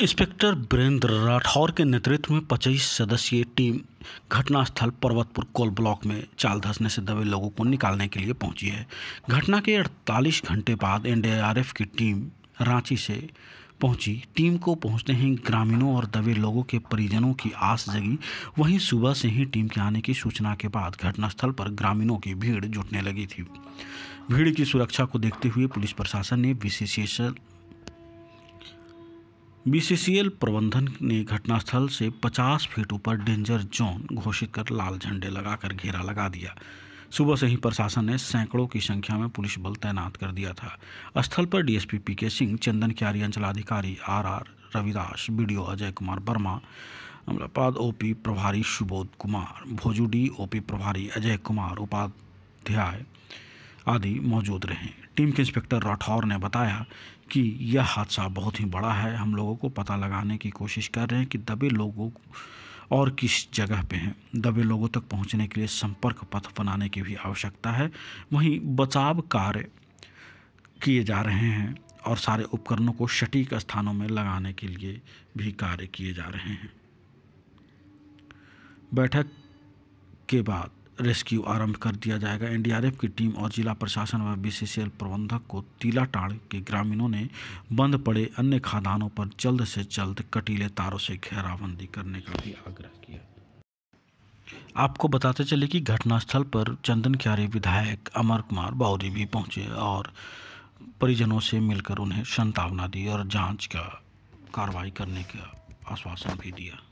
inspector Birendra Rathore के नेतृत्व में पच्चीस सदस्यीय टीम घटनास्थल पर्वतपुर कोल ब्लॉक में चाल धसने से दबे लोगों को निकालने के लिए पहुंची है घटना के 48 घंटे बाद एनडीआरएफ की टीम रांची से पहुंची टीम को पहुंचते ही ग्रामीणों और दबे लोगों के परिजनों की आस जगी वहीं सुबह से ही टीम के आने की सूचना के बाद घटनास्थल पर ग्रामीणों की भीड़ जुटने लगी थी भीड़ की सुरक्षा को देखते हुए पुलिस प्रशासन ने विशेष बीसीसीएल प्रबंधन ने घटनास्थल से 50 फीट ऊपर डेंजर जोन घोषित कर लाल झंडे लगाकर घेरा लगा दिया सुबह से ही प्रशासन ने सैकड़ों की संख्या में पुलिस बल तैनात कर दिया था स्थल पर डीएसपी पीके सिंह चंदन क्यारी अंचलाधिकारी R R Ravidas BDO Ajay Kumar Verma Amlapad OP प्रभारी सुबोध कुमार भोजूडी ओपी प्रभारी अजय कुमार उपाध्याय आदि मौजूद रहे टीम के इंस्पेक्टर राठौर ने बताया कि यह हादसा बहुत ही बड़ा है हम लोगों को पता लगाने की कोशिश कर रहे हैं कि दबे लोगों और किस जगह पे हैं दबे लोगों तक पहुंचने के लिए संपर्क पथ बनाने की भी आवश्यकता है वहीं बचाव कार्य किए जा रहे हैं और सारे उपकरणों को सटीक स्थानों में लगाने के लिए भी कार्य किए जा रहे हैं बैठक के बाद रेस्क्यू आरंभ कर दिया जाएगा एनडीआरएफ की टीम और जिला प्रशासन व बीसीसीएल प्रबंधक को तिलाटाड़ के ग्रामीणों ने बंद पड़े अन्य खादानों पर जल्द से जल्द कटीले तारों से घेराबंदी करने का भी आग्रह किया आपको बताते चले कि घटनास्थल पर चंदन क्यारी विधायक अमर कुमार बाउरी भी पहुंचे और परिजनों से मिलकर उन्हें संतावना दी और जांच का कार्रवाई करने का आश्वासन भी दिया